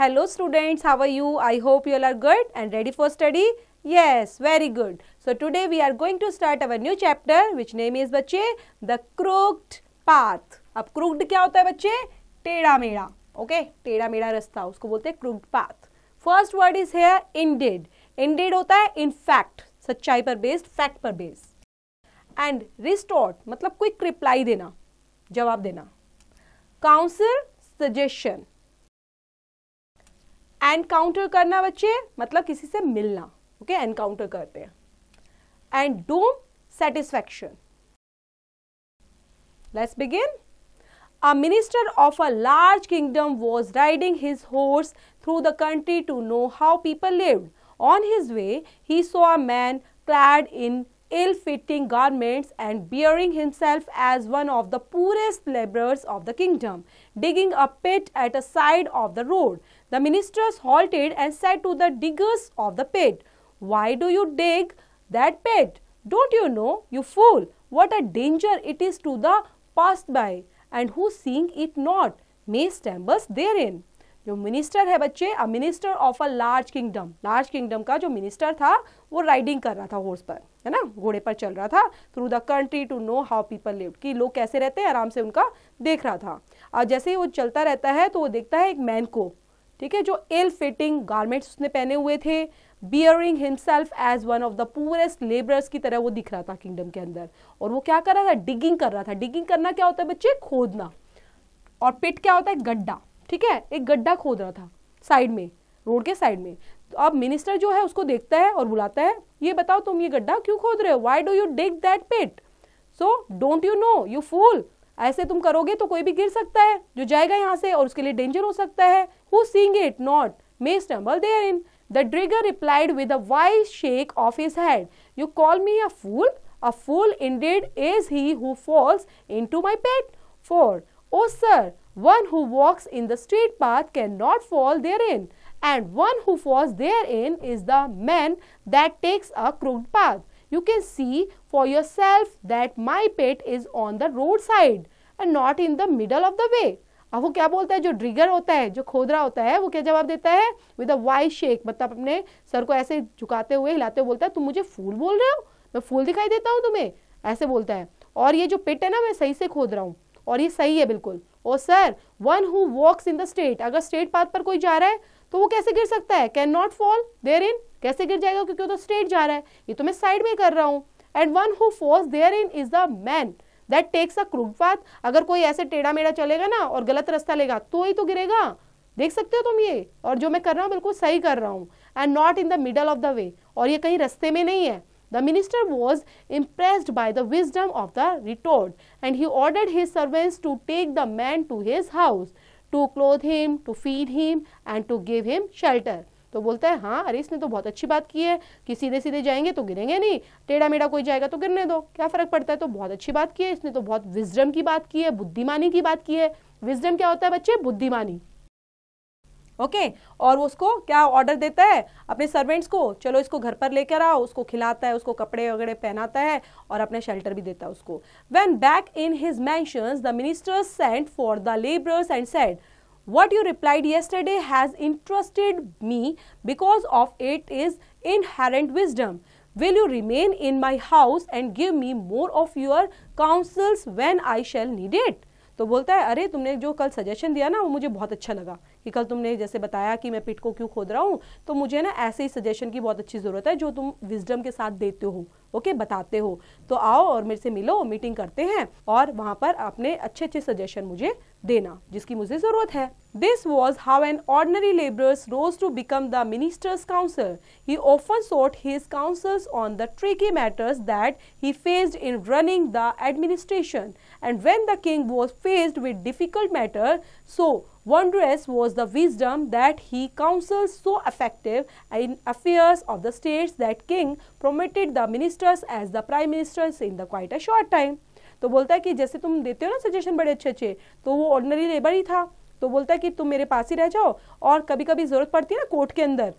hello students how are you i hope you all are good and ready for study yes very good so today we are going to start our new chapter which name is बच्चे the crooked path अब crooked क्या होता है बच्चे टेढ़ा मेढ़ा okay टेढ़ा मेढ़ा रास्ता उसको बोलते हैं crooked path first word is here indeed indeed होता है in fact सच्चाई पर बेस्ड फैक्ट पर बेस्ड एंड रिस्टोर्ट मतलब क्विक रिप्लाई देना जवाब देना काउंसिल सजेशन एनकाउंटर करना बच्चे मतलब किसी से मिलना ओके okay? एनकाउंटर करते हैं एंड डोम satisfaction let's begin a minister of a large kingdom was riding his horse through the country to know how people live on his way he saw a man clad in ill-fitting garments and bearing himself as one of the poorest laborers of the kingdom, digging a pit at a side of the road. The ministers halted and said to the diggers of the pit, Why do you dig that pit? Don't you know, you fool, what a danger it is to the passed by, and who seeing it not, may stumble therein. जो minister है बच्चे a minister of a large kingdom large kingdom का जो minister था वो riding कर रहा था हॉर्स पर है ना घोड़े पर चल रहा था through the country to know how people live कि लोग कैसे रहते हैं आराम से उनका देख रहा था और जैसे ही वो चलता रहता है तो वो देखता है एक मैन को ठीक है जो इल फिटिंग गारमेंट्स उसने पहने हुए थे bearing himself as one of the poorest labourers की तरह वो दिख रहा था किंगडम के अंदर और वो क्या कर रहा था डिगिंग कर रहा था डिगिंग करना क्या होता है बच्चे खोदना और पिट क्या होता है गड्ढा ठीक है एक गड्ढा खोद रहा था साइड में रोड के साइड में तो अब मिनिस्टर जो है उसको देखता है और बुलाता है ये बताओ तुम ये गड्ढा क्यों खोद रहे हो why do you dig that pit so don't you know you fool ऐसे तुम करोगे तो कोई भी गिर सकता है जो जाएगा यहाँ से और उसके लिए डेंजर हो सकता है who seeing it not may stumble therein the digger replied with a wise shake of his head you call me a fool a fool in deed is he who falls into my pit for O sir One who walks in the straight path cannot fall therein, and one who falls therein is the man that takes a crooked path. You can see for yourself that my pit is on the road side and not in the middle of the way. अब वो क्या बोलता है जो ड्रिगर होता है जो खोद रहा होता है वो क्या जवाब देता है विद अ वाई शेक मतलब अपने सर को ऐसे झुकाते हुए हिलाते हुए बोलता है तुम मुझे फूल बोल रहे हो मैं फूल दिखाई देता हूँ तुम्हें ऐसे बोलता है और ये जो पिट है ना मैं सही से खोद रहा हूँ और ये सही है बिल्कुल O sir one who walks in the straight अगर स्टेट पाथ पर कोई जा रहा है तो वो कैसे गिर सकता है can not fall therein कैसे गिर जाएगा क्योंकि वो तो स्ट्रेट जा रहा है ये तो मैं साइड में कर रहा हूँ and one who falls therein is the man that takes a crude path अगर कोई ऐसे टेढ़ा मेढ़ा चलेगा ना और गलत रास्ता लेगा तो ही तो गिरेगा देख सकते हो तुम ये और जो मैं कर रहा हूँ बिल्कुल सही कर रहा हूँ and not in the middle of the way और ये कहीं रस्ते में नहीं है The minister was impressed by the wisdom of the retort and he ordered his servants to take the man to his house, to clothe him, to feed him and to give him shelter. तो बोलता है हाँ अरे इसने तो बहुत अच्छी बात की है कि सीधे सीधे जाएंगे तो गिरेंगे नहीं टेढ़ा मेढ़ा कोई जाएगा तो गिरने दो क्या फ़र्क पड़ता है तो बहुत अच्छी बात की है इसने तो बहुत विजडम की बात की है बुद्धिमानी की बात की है विजडम क्या होता है बच्चे बुद्धिमानी ओके और वो उसको क्या ऑर्डर देता है अपने सर्वेंट्स को चलो इसको घर पर लेकर आओ उसको खिलाता है उसको कपड़े वगैरह पहनाता है और अपने शेल्टर भी देता है उसको वेन बैक इन हिज मैं ministers minister sent for the labourers and said what you replied yesterday has me because of it is in inherent wisdom will you remain in my house and give me more of your counsels when i shall need it तो बोलता है अरे तुमने जो कल suggestion दिया ना वो मुझे बहुत अच्छा लगा कि कल तुमने जैसे बताया कि मैं पिट को क्यों खोद रहा हूँ तो मुझे ना ऐसे ही सजेशन की बहुत अच्छी ज़रूरत है जो तुम विजडम के साथ देते हो ओके बताते हो तो आओ और मेरे से मिलो मीटिंग करते हैं और वहाँ पर अपने अच्छे अच्छे सजेशन मुझे देना जिसकी मुझे ज़रूरत है this was how an ordinary labourers rose to become the minister's council he often sought his counsels on the tricky matters that he faced in running the administration and when the king was faced with difficult matter so Wondrous was the wisdom that he counsels so effective in affairs of the states that king promoted the ministers as the prime ministers in the quite a short time. तो बोलता है कि जैसे तुम देते हो ना suggestion बड़े अच्छे अच्छे तो वो ऑर्डनरी लेबर ही था तो बोलता है कि तुम मेरे पास ही रह जाओ और कभी कभी जरूरत पड़ती है ना कोर्ट के अंदर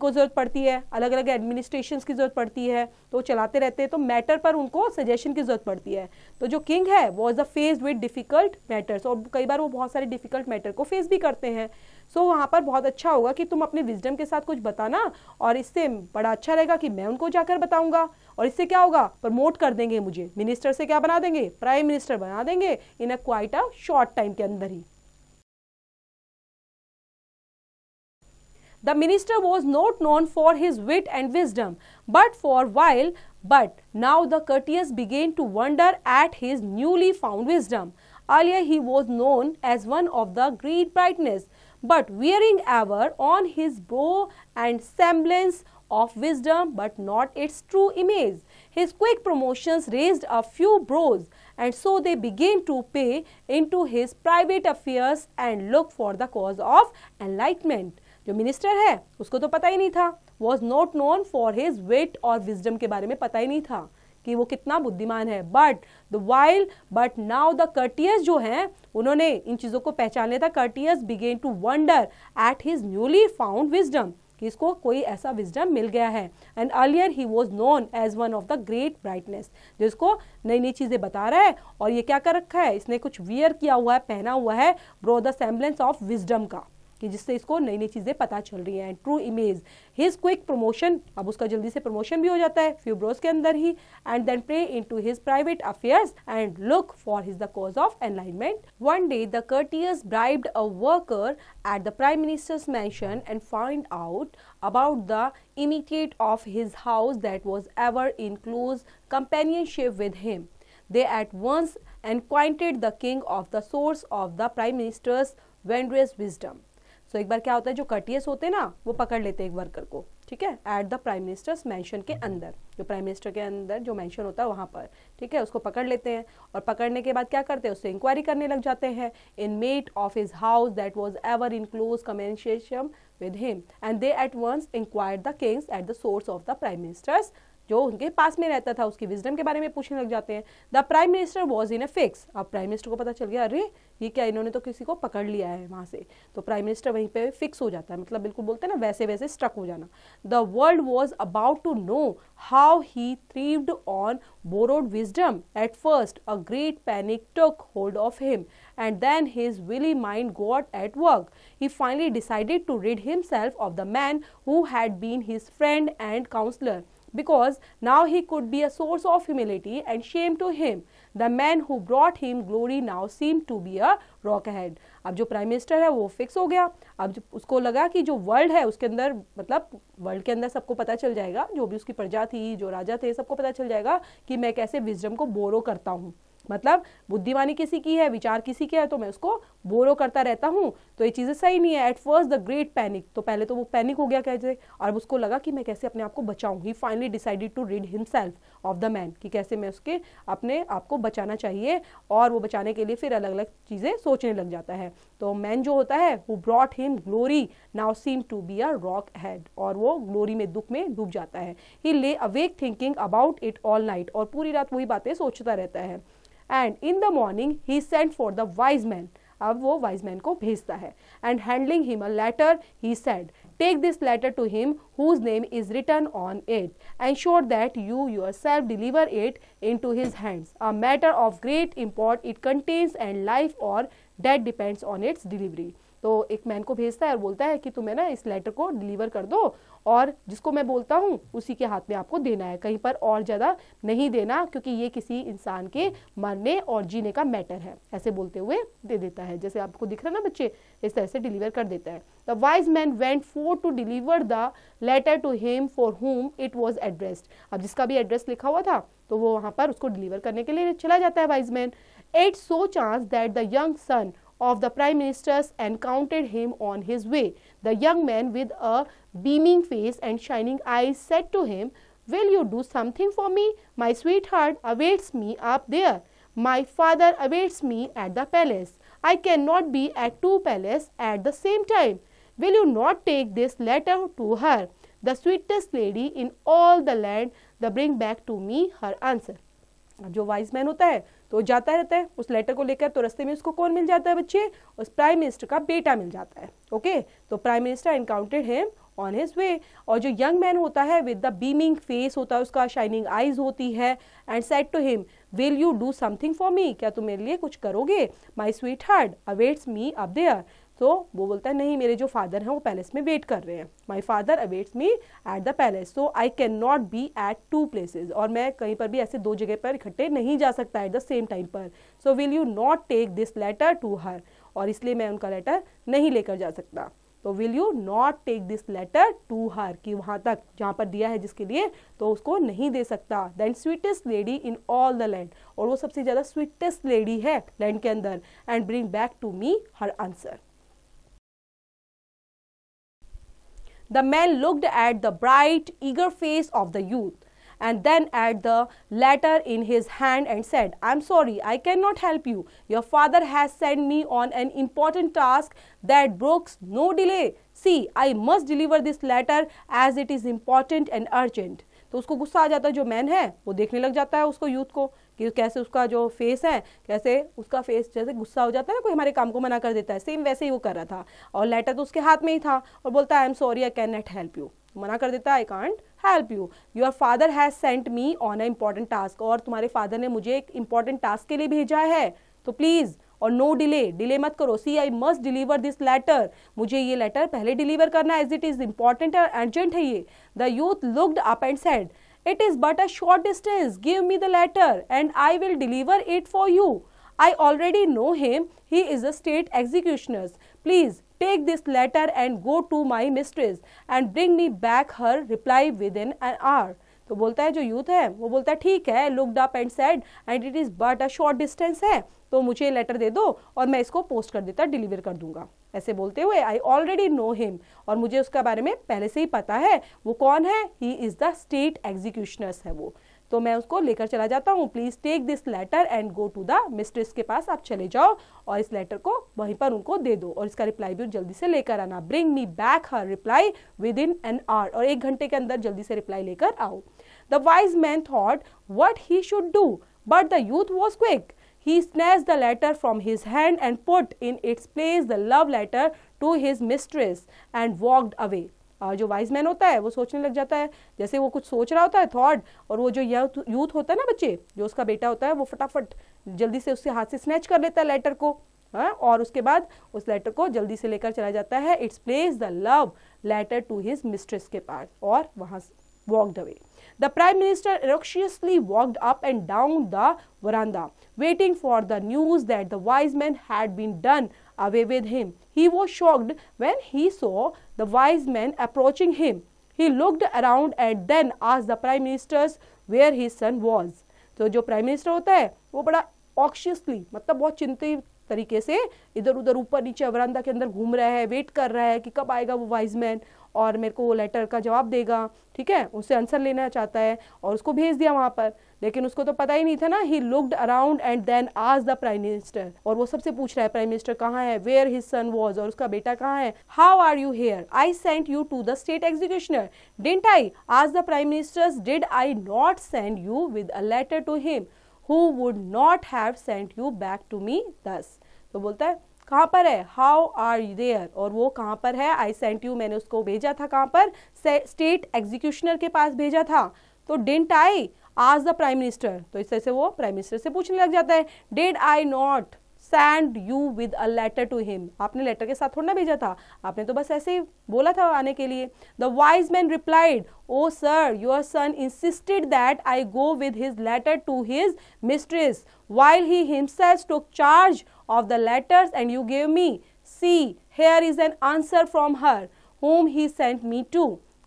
को ज़रूरत पड़ती है अलग अलग एडमिनिस्ट्रेशन की ज़रूरत पड़ती है तो चलाते रहते हैं तो मैटर पर उनको सजेशन की ज़रूरत पड़ती है तो जो किंग है वो is a face with difficult matters और कई बार वो बहुत सारे डिफ़िकल्ट मैटर को फेस भी करते हैं सो so, वहाँ पर बहुत अच्छा होगा कि तुम अपने विजडम के साथ कुछ बताना और इससे बड़ा अच्छा रहेगा कि मैं उनको जाकर बताऊंगा और इससे क्या होगा प्रमोट कर देंगे मुझे मिनिस्टर से क्या बना देंगे प्राइम मिनिस्टर बना देंगे in a quite a short time के अंदर ही The minister was not known for his wit and wisdom, but for while, but now the courtiers began to wonder at his newly found wisdom. Earlier he was known as one of the great brightness, but wearing ever on his brow and semblance of wisdom but not its true image. His quick promotions raised a few brows and so they began to pay into his private affairs and look for the cause of enlightenment. जो minister है उसको तो पता ही नहीं था was not known for his wit और wisdom के बारे में पता ही नहीं था कि वो कितना बुद्धिमान है but the while but now the courtiers जो हैं उन्होंने इन चीज़ों को पहचान था courtiers began to wonder at his newly found wisdom कि इसको कोई ऐसा विजडम मिल गया है and earlier he was known as one of the great brightness जो इसको नई नई चीज़ें बता रहा है और ये क्या कर रखा है इसने कुछ वियर किया हुआ है पहना हुआ है grow the semblance of wisdom का कि जिससे इसको नई नई चीज़ें पता चल रही हैं true image his quick promotion अब उसका जल्दी से प्रमोशन भी हो जाता है फ्यूब्रोज के अंदर ही and then pry into his private affairs and look for his the cause of enlightenment one day the courtiers bribed a worker at the prime minister's mansion and find out about the the of his house that was ever in close companionship with him they at once and acquainted the king of the source of the prime minister's wondrous wisdom so so, एक बार क्या होता है जो courteous होते हैं ना वो पकड़ लेते हैं एक वर्कर को ठीक है at the prime minister's mansion के अंदर जो प्राइम मिनिस्टर के अंदर जो मैंशन होता है वहाँ पर ठीक है उसको पकड़ लेते हैं और पकड़ने के बाद क्या करते हैं उससे इंक्वायरी करने लग जाते हैं inmate of his house that was ever in close कमेंशियम with him and they at once inquire the king's at the source of the prime minister's जो उनके पास में रहता था उसकी विजडम के बारे में पूछने लग जाते हैं the prime minister was in a fix अब प्राइम मिनिस्टर को पता चल गया अरे ये क्या इन्होंने तो किसी को पकड़ लिया है वहाँ से तो प्राइम मिनिस्टर वहीं पे फिक्स हो जाता है मतलब बिल्कुल बोलते हैं ना वैसे वैसे स्ट्रक हो जाना the world was about to know how he thrived on borrowed wisdom at first a great panic took hold of him and then his willy mind got at work. He finally decided to rid himself of the man who had been his friend and counsellor because now he could be a source of humility and shame to him. The man who brought him glory now seemed to be a rock ahead. अब जो prime minister है वो fix हो गया अब उसको लगा कि जो वर्ल्ड है उसके अंदर मतलब वर्ल्ड के अंदर सबको पता चल जाएगा जो भी उसकी प्रजा थी जो राजा थे सबको पता चल जाएगा कि मैं कैसे विजडम को बोरो करता हूँ मतलब बुद्धिमानी किसी की है विचार किसी की है तो मैं उसको बोरो करता रहता हूँ तो ये चीज़ें सही नहीं है at first the great panic तो पहले तो वो पैनिक हो गया कैसे और उसको लगा कि मैं कैसे अपने आप को बचाऊँ he finally decided to rid himself of the man कि कैसे मैं उसके अपने आप को बचाना चाहिए और वो बचाने के लिए फिर अलग अलग चीज़ें सोचने लग जाता है तो मैन जो होता है वो brought him glory now seem to be a rock had और वो ग्लोरी में दुख में डूब जाता है he lay awake thinking about it all night और पूरी रात वही बातें सोचता रहता है And in the morning, he sent for the wise man. अब वो वाइज मैन को भेजता है and handling him a letter he said take this letter to him whose name is written on it. and Ensure that you yourself deliver it into his hands. A matter of great import it contains and life or death depends on its delivery. तो एक man को भेजता है और बोलता है कि तुम्हें ना इस लेटर को डिलीवर कर दो और जिसको मैं बोलता हूँ उसी के हाथ में आपको देना है कहीं पर और ज़्यादा नहीं देना क्योंकि ये किसी इंसान के मरने और जीने का मैटर है ऐसे बोलते हुए दे देता है जैसे आपको दिख रहा ना बच्चे इस तरह से डिलीवर कर देता है the wise man went forth to deliver the letter to him for whom it was addressed अब जिसका भी एड्रेस लिखा हुआ था तो वो वहाँ पर उसको डिलीवर करने के लिए चला जाता है wise man it so chance that the young son of the prime ministers and counted him on his way. The young man with a beaming face and shining eyes said to him, Will you do something for me? My sweetheart awaits me up there. My father awaits me at the palace. I cannot be at two palaces at the same time. Will you not take this letter to her? The sweetest lady in all the land, the bring back to me her answer. जो wise man होता है तो जाता रहता है उस letter को लेकर तो रस्ते में उसको कौन मिल जाता है बच्चे उस प्राइम मिनिस्टर का बेटा मिल जाता है ओके तो prime minister encountered him on his way और जो यंग मैन होता है विद द बीमिंग फेस होता है उसका शाइनिंग आइज होती है and said to him will you do something for me क्या तुम मेरे लिए कुछ करोगे my sweetheart awaits me up there तो वो बोलता है नहीं मेरे जो फादर हैं वो पैलेस में वेट कर रहे हैं my father awaits me at the palace so I can not be at two places और मैं कहीं पर भी ऐसे दो जगह पर इकट्ठे नहीं जा सकता एट द सेम टाइम पर so will you not take this letter to her और इसलिए मैं उनका लेटर नहीं लेकर जा सकता तो will you not take this letter to her कि वहाँ तक जहाँ पर दिया है जिसके लिए तो उसको नहीं दे सकता than sweetest lady in all the land और वो सबसे ज़्यादा स्वीटेस्ट लेडी है लैंड के अंदर and bring back to me her answer The man looked at the bright, eager face of the youth and then at the letter in his hand and said, I'm sorry, I cannot help you. Your father has sent me on an important task that brooks no delay. See, I must deliver this letter as it is important and urgent. तो उसको गुस्सा आ जाता है जो man है वो देखने लग जाता है उसको यूथ को कि कैसे उसका जो फेस है कैसे उसका फेस जैसे गुस्सा हो जाता है ना कोई हमारे काम को मना कर देता है सेम वैसे ही वो कर रहा था और लेटर तो उसके हाथ में ही था और बोलता है I am sorry I can not help you मना कर देता है I can't help you your father has sent me on a important task और तुम्हारे फादर ने मुझे एक इम्पॉर्टेंट टास्क के लिए भेजा है तो प्लीज़ और नो डिले डिले मत करो see I must deliver this letter मुझे ये लेटर पहले डिलीवर करना एज इट इज इंपॉर्टेंट और अर्जेंट है ये the youth looked up and said it is but a short distance give me the letter and I will deliver it for you I already know him he is a state executioners please take this letter and go to my mistress and bring me back her reply within an hour तो बोलता है जो youth है वो बोलता है ठीक है looked up and said and it is but a short distance है तो मुझे लेटर दे दो और मैं इसको पोस्ट कर देता डिलीवर कर दूंगा ऐसे बोलते हुए आई ऑलरेडी नो हिम और मुझे उसके बारे में पहले से ही पता है वो कौन है he is the state executioners है वो तो मैं उसको लेकर चला जाता हूँ please take this letter and go to the mistress के पास आप चले जाओ और इस लेटर को वहीं पर उनको दे दो और इसका रिप्लाई भी जल्दी से लेकर आना bring me back her reply within an hour और एक घंटे के अंदर जल्दी से रिप्लाई लेकर आओ the wise man thought what he should do but the youth was quick he snatched the letter from his hand and put in its place the love letter to his mistress and walked away जो wise man होता है वो सोचने लग जाता है जैसे वो कुछ सोच रहा होता है थॉट और वो जो यूथ होता है ना बच्चे जो उसका बेटा होता है वो फटाफट जल्दी से उसके हाथ से स्नैच कर लेता है लेटर को हाँ और उसके बाद उस लेटर को जल्दी से लेकर चला जाता है its place the love letter to his mistress के पास और वहाँ walked away. The Prime Minister anxiously walked up and down the veranda, waiting for the news that the wise man had been done away with him. He was shocked when he saw the wise man approaching him. He looked around and then asked the Prime Minister where his son was. So, जो prime minister होता है वो बड़ा ऑक्शियसली मतलब बहुत चिंतित तरीके से इधर उधर ऊपर नीचे अवरंदा के अंदर घूम रहा है वेट कर रहा है कि कब आएगा वो वाइज मैन और मेरे को वो लेटर का जवाब देगा ठीक है उससे आंसर लेना चाहता है और उसको भेज दिया वहाँ पर लेकिन उसको तो पता ही नहीं था ना he looked around and then आज द प्राइम मिनिस्टर और वो सबसे पूछ रहा है प्राइम मिनिस्टर कहाँ है वेयर हिज सन वॉज और उसका बेटा कहाँ है how are you here I sent you to the state executioner didn't I आज the prime minister did I not send you with a letter to him who would not have sent you back to me thus तो बोलता है कहाँ पर है how are you there और वो कहाँ पर है आई सेंट यू मैंने उसको भेजा था कहाँ पर स्टेट एग्जीक्यूशनर के पास भेजा था तो डेंट आई आज द प्राइम मिनिस्टर तो इस तरह से वो प्राइम मिनिस्टर से पूछने लग जाता है did I not send you with a letter to him आपने लेटर के साथ थोड़ा ना भेजा था आपने तो बस ऐसे ही बोला था आने के लिए the wise man replied O sir your son insisted that I go with his letter to his mistress while he himself took charge of the letters and you gave me see here is an answer from her whom he sent me to.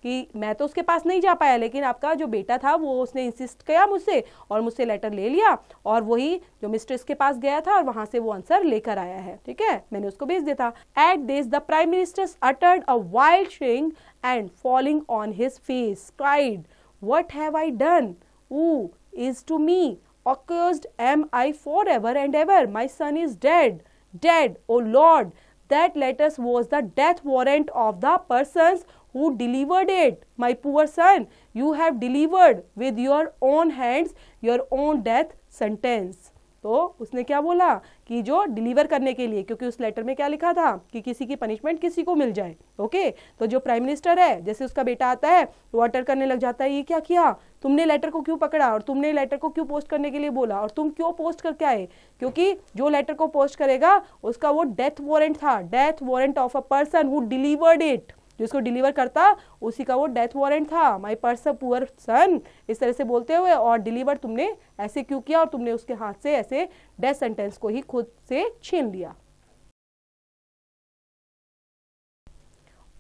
कि मैं तो उसके पास नहीं जा पाया लेकिन आपका जो बेटा था वो उसने इंसिस्ट किया मुझसे और मुझसे लेटर ले लिया और वही जो मिस्ट्रेस के पास गया था और वहां से वो आंसर लेकर आया है ठीक है मैंने उसको भेज दिया था at this the prime ministers uttered a wild shriek and falling on his face cried what have I done woe is to me am I forever and ever my son is dead dead O lord That letters was the death warrant of the persons who delivered it my poor son you have delivered with your own hands your own death sentence तो उसने क्या बोला कि जो deliver करने के लिए क्योंकि उस लेटर में क्या लिखा था कि किसी की पनिशमेंट किसी को मिल जाए ओके तो जो प्राइम मिनिस्टर है जैसे उसका बेटा आता है वो अटर करने लग जाता है ये क्या किया तुमने लेटर को क्यों पकड़ा और तुमने लेटर को क्यों पोस्ट करने के लिए बोला और तुम क्यों पोस्ट करके आए क्योंकि जो लेटर को पोस्ट करेगा उसका वो डेथ वॉरेंट था death warrant of a person who delivered it जिसको डिलीवर करता उसी का वो डेथ वारंट था माई पर्सन पुअर सन इस तरह से बोलते हुए और डिलीवर तुमने ऐसे क्यों किया और तुमने उसके हाथ से ऐसे डेथ सेंटेंस को ही खुद से छीन लिया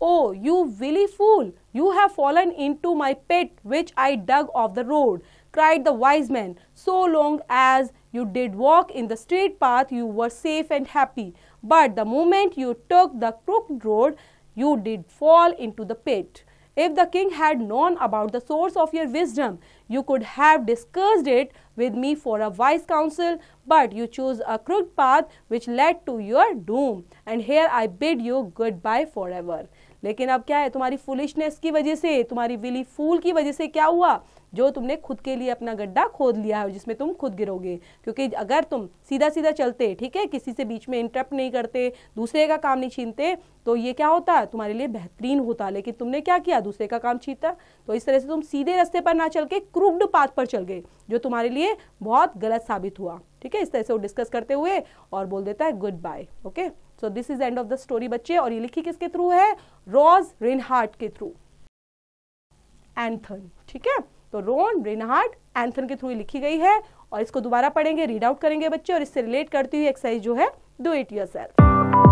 O you wily fool you have fallen into my pit which I dug off the road cried the wise man so long as you did walk in the street path you were safe and happy but the moment you took the crook road you did fall into the pit. If the king had known about the source of your wisdom, you could have discussed it with me for a wise counsel, but you chose a crooked path which led to your doom. And here I bid you goodbye forever. लेकिन अब क्या है तुम्हारी foolishness की वजह से तुम्हारी Willie फूल की वजह से क्या हुआ जो तुमने खुद के लिए अपना गड्ढा खोद लिया है जिसमें तुम खुद गिरोगे क्योंकि अगर तुम सीधा सीधा चलते ठीक है किसी से बीच में इंटरप्ट नहीं करते दूसरे का काम नहीं छीनते तो ये क्या होता तुम्हारे लिए बेहतरीन होता लेकिन तुमने क्या किया दूसरे का काम छीनता तो इस तरह से तुम सीधे रस्ते पर ना चल के क्रूव्ड पाथ पर चल गए जो तुम्हारे लिए बहुत गलत साबित हुआ ठीक है इस तरह से वो डिस्कस करते हुए और बोल देता है good bye okay so this is end of the story बच्चे और ये लिखी किसके थ्रू है रॉज रेनहार्ट के थ्रू एंथन ठीक है तो रोन ब्रेनहार्ड एंथन के थ्रू लिखी गई है और इसको दोबारा पढ़ेंगे रीड आउट करेंगे बच्चे और इससे रिलेट करती हुई एक्सरसाइज जो है डू इट योर सेल्फ